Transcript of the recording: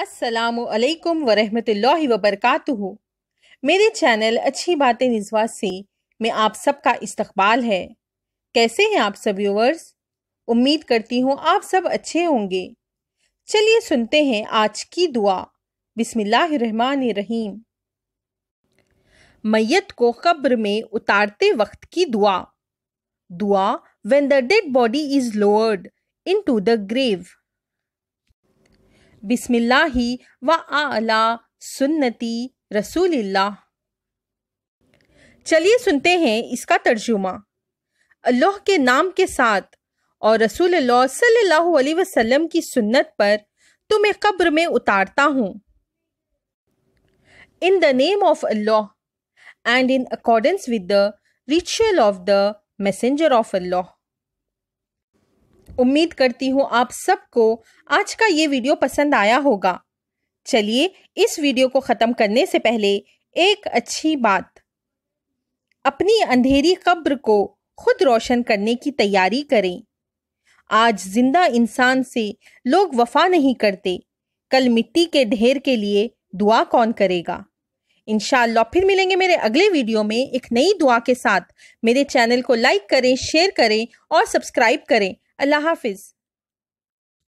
असलकम वरहमतुल्लाहि वबरकातुहु मेरे चैनल अच्छी बातें निजवा से में आप सबका इस्तकबाल है कैसे हैं आप सब व्यूवर्स उम्मीद करती हूँ आप सब अच्छे होंगे चलिए सुनते हैं आज की दुआ रहीम मैयत को कब्र में उतारते वक्त की दुआ दुआ when the dead body is lowered into the grave बिस्मिल्लाही व आला सुन्नती रसूलिल्लाह चलिए सुनते हैं इसका तर्जुमा अल्लाह के नाम के साथ और रसूल सल्लल्लाहु अलैहि वसल्लम की सुन्नत पर तुम्हें तो कब्र में उतारता हूँ in the name of Allah and in accordance with the ritual of the messenger of Allah उम्मीद करती हूँ आप सबको आज का ये वीडियो पसंद आया होगा चलिए इस वीडियो को ख़त्म करने से पहले एक अच्छी बात अपनी अंधेरी कब्र को खुद रोशन करने की तैयारी करें आज जिंदा इंसान से लोग वफा नहीं करते कल मिट्टी के ढेर के लिए दुआ कौन करेगा इन फिर मिलेंगे मेरे अगले वीडियो में एक नई दुआ के साथ मेरे चैनल को लाइक करें शेयर करें और सब्सक्राइब करें اللہ حافظ